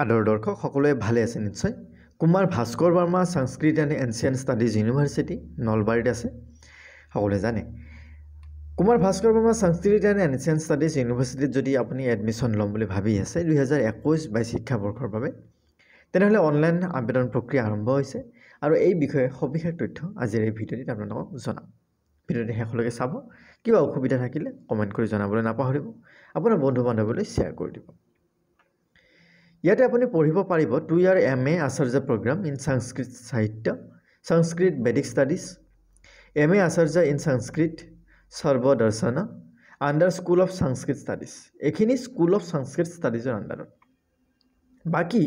আদৰ দৰ্শক সকলোৱে ভালে আছে নিশ্চয় Kumar Bhaskar Varma Sanskrit and ancient studies university নলবাৰীত আছে সকলোৱে জানে Kumar Bhaskar Varma Sanskrit and ancient studies ইউনিভাৰ্চিটিত যদি আপুনি এডমিশ্যন ল'ম বুলি ভাবি আছে দুহেজাৰ একৈছ বাইছ শিক্ষাবৰ্ষৰ বাবে তেনেহ'লে অনলাইন আবেদন প্ৰক্ৰিয়া আৰম্ভ হৈছে আৰু এই বিষয়ে সবিশেষ তথ্য আজিৰ এই ভিডিঅ'টিত আপোনালোকক জনাম ভিডিঅ'টি শেষলৈকে চাব কিবা অসুবিধা থাকিলে কমেণ্ট কৰি জনাবলৈ নাপাহৰিব আপোনাৰ বন্ধু বান্ধৱীলৈ শ্বেয়াৰ কৰি দিব ইয়াতে আপুনি পঢ়িব পাৰিব two year M A Acharya program in Sanskrit Sahitya Sanskrit Vedic studies M A Acharya in Sanskrit Sarvadarshan under school of Sanskrit studies এইখিনি স্কুল অফ সংস্কৃত ষ্টাডিজৰ আণ্ডাৰত বাকী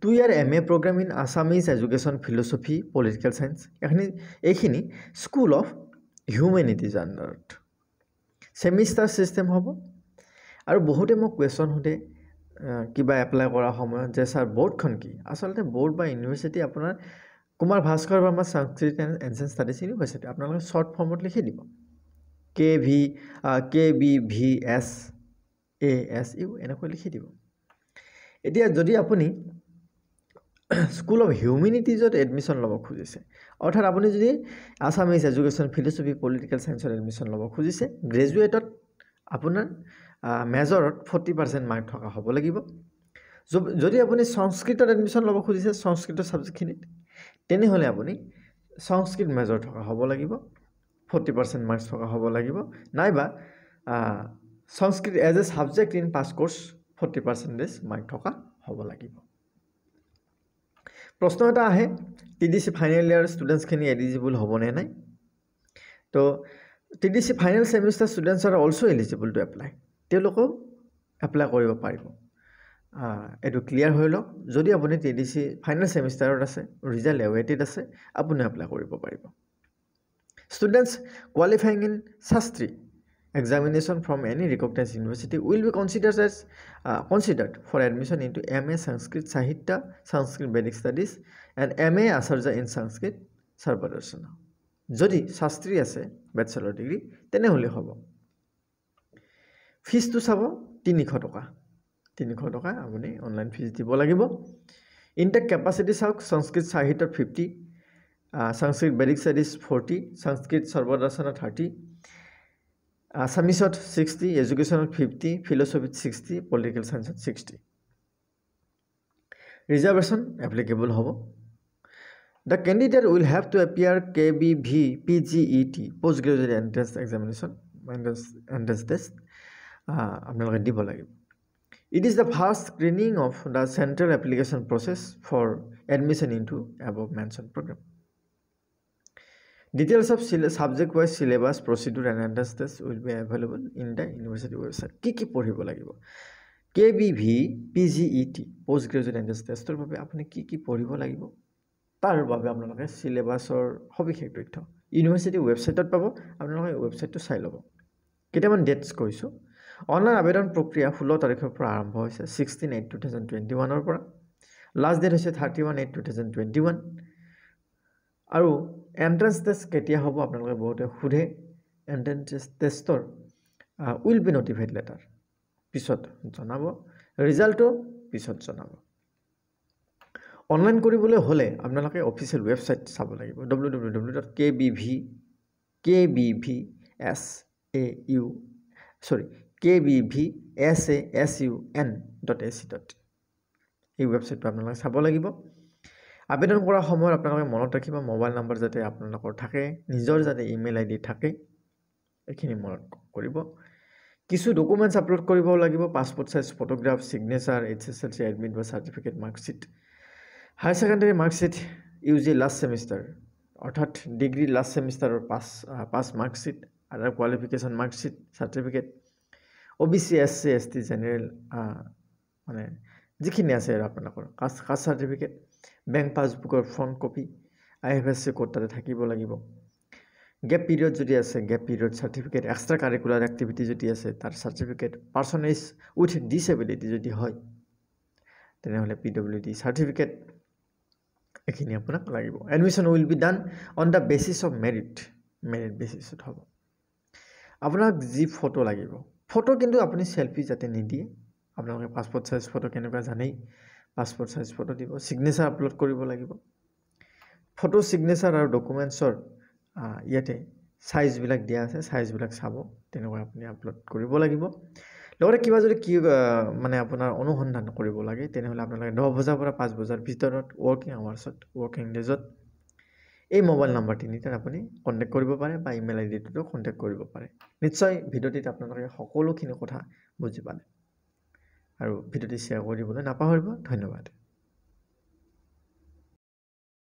two year M A program in Assamese education philosophy political science এইখিনি এইখিনি স্কুল অফ হিউমেনিটিজ আণ্ডাৰত ছেমিষ্টাৰ ছিষ্টেম হ'ব আৰু বহুতে মোক কুৱেশ্যন সোধে কিবা এপ্লাই কৰা সময়ত যে ছাৰ বৰ্ডখন কি আচলতে বৰ্ড বা ইউনিভাৰ্চিটি আপোনাৰ Kumar Bhaskar Varma Sanskrit and ancient studies university আপোনালোকে শ্বৰ্ট ফৰ্মত লিখি দিব K V K B V S A S U এনেকৈ লিখি দিব এতিয়া যদি আপুনি স্কুল অফ হিউমেনিটিজত এডমিশ্যন ল'ব খুজিছে অৰ্থাৎ আপুনি যদি আছামিজ এডুকেশ্যন ফিলচফি পলিটিকেল ছায়েঞ্চত এডমিশ্যন ল'ব খুজিছে গ্ৰেজুৱেটত আপোনাৰ মেজৰত ফৰ্টি পাৰ্চেণ্ট মাৰ্ক থকা হ'ব লাগিব যদি আপুনি সংস্কৃতত এডমিশ্যন ল'ব খুজিছে সংস্কৃত ছাবজেক্টখিনিত তেনেহ'লে আপুনি সংস্কৃত মেজৰ থকা হ'ব লাগিব ফৰ্টি পাৰ্চেণ্ট মাৰ্কছ থকা হ'ব লাগিব নাইবা Sanskrit as a subject in pass course forty percentage mark থকা হ'ব লাগিব প্ৰশ্ন এটা আহে T D C final year ষ্টুডেণ্টছখিনি এলিজিবল হ'বনে নাই তো T D C final semester students are also' eligible to apply তেওঁলোকেও এপ্লাই কৰিব পাৰিব এইটো ক্লিয়াৰ হৈ লওক যদি আপুনি টি ডি চি ফাইনেল ছেমিষ্টাৰত আছে ৰিজাল্ট এৱেটেড আছে আপুনি এপ্লাই কৰিব পাৰিব students qualifying in Shastri examination from any recognised university will be considered as considered for admission into M A Sanskrit Sahitya Sanskrit Vedic studies and M A Acharya in Sanskrit Sarvadarshan যদি শাস্ত্ৰী আছে bachelor degree তেনেহ'লে হ'ব ফিজটো চাব তিনিশ টকা তিনিশ টকা আপুনি অনলাইন ফিজ দিব লাগিব ইণ্টেক কেপাচিটি চাওক সংস্কৃত সাহিত্যত fifty Sanskrit Vedic studies forty Sanskrit সৰ্বদৰ্শনত থাৰ্টি আছামিছত ছিক্সটি এজুকেশ্যনত ফিফটি ফিলছফিত ছিক্সটি পলিটিকেল ছায়েঞ্চত ছিক্সটি ৰিজাৰ্ভেশ্যন এপ্লিকেবল হ'ব the candidate will have to appear K B V P G E T post graduate entrance examination entrance entrance test আপোনালোকে দিব লাগিব it is the first screening of the central application process for admission into above mention program details of চিলে subject wise syllabus procedure and entrance test will be available in the university website কি কি পঢ়িব লাগিব K B V P G E T post graduate entrance টেষ্টৰ বাবে আপুনি কি কি পঢ়িব লাগিব তাৰ বাবে আপোনালোকে চিলেবাছৰ সবিশেষ তথ্য ইউনিভাৰ্চিটি ৱেবছাইটত পাব আপোনালোকে ৱেবছাইটটো চাই ল'ব কেইটামান ডেটছ কৈছোঁ অনলাইন আবেদন প্ৰক্ৰিয়া ষোল্ল তাৰিখৰ পৰা আৰম্ভ হৈছে sixteen eight two thousand twenty ওৱানৰ পৰা লাষ্ট ডেট হৈছে thirty one eight two thousand twenty one আৰু এণ্ট্ৰেঞ্চ টেষ্ট কেতিয়া হ'ব আপোনালোকে বহুতে সোধে এণ্ট্ৰেঞ্চ টেষ্টৰ উইল বি নটিফাইড লেটাৰ পিছত জনাব ৰিজাল্টো পিছত জনাব অনলাইন কৰিবলৈ হ'লে আপোনালোকে অফিচিয়েল ৱেবছাইট চাব লাগিব W W W dot K B V K B V S A U sorry K B V S A S U N dot A C dot এই ৱেবছাইটটো আপোনালোকে চাব লাগিব আবেদন কৰাৰ সময়ত আপোনালোকে মনত ৰাখিব মোবাইল নম্বৰ যাতে আপোনালোকৰ থাকে নিজৰ যাতে ইমেইল আই ডি থাকে এইখিনি মনত কৰিব কিছু ডকুমেণ্টছ আপলোড কৰিব লাগিব passport size photograph signature H S L C admit বা certificate marksheet higher secondary marksheet U G last semester অৰ্থাৎ ডিগ্ৰী লাষ্ট ছেমিষ্টাৰৰ pass pass marksheet other qualification marksheet certificate O' B C S C S T general মানে যিখিনি আছে আৰু আপোনালোকৰ caste caste certificate bank পাছবুকৰ front copy I F S C code তাতে থাকিব লাগিব গেপ পিৰিয়ড যদি আছে gap period certificate extra curricular activity যদি আছে তাৰ চাৰ্টিফিকেট পাৰ্চনেজ উইথ ডিচএবিলিটি যদি হয় তেনেহ'লে পি ডব্লিউ ডি চাৰ্টিফিকেট এইখিনি আপোনাক লাগিব admission will be done on the basis of merit merit বেচিছত হ'ব আপোনাক যি ফটো লাগিব ফটো কিন্তু আপুনি চেল্ফি যাতে নিদিয়ে আপোনালোকে পাছপৰ্ট চাইজ ফটো কেনেকুৱা জানেই পাছপৰ্ট চাইজ ফটো দিব ছিগনেচাৰ আপলোড কৰিব লাগিব ফটো ছিগনেচাৰ আৰু ডকুমেণ্টছৰ ইয়াতে চাইজবিলাক দিয়া আছে চাইজবিলাক চাব তেনেকুৱা আপুনি আপলোড কৰিব লাগিব লগতে কিবা যদি কি মানে আপোনাৰ অনুসন্ধান কৰিব লাগে তেনেহ'লে আপোনালোকে দহ বজাৰ পৰা পাঁচ বজাৰ ভিতৰত ৱৰ্কিং আৱাৰ্ছত ৱৰ্কিং ডেজত এই মোবাইল নাম্বাৰ তিনিটাত আপুনি কণ্টেক্ট কৰিব পাৰে বা ইমেইল আই ডিটোতো কণ্টেক্ট কৰিব পাৰে নিশ্চয় ভিডিঅ'টিত আপোনালোকে সকলোখিনি কথা বুজি পালে আৰু ভিডিঅ'টি শ্বেয়াৰ কৰিবলৈ নাপাহৰিব ধন্যবাদ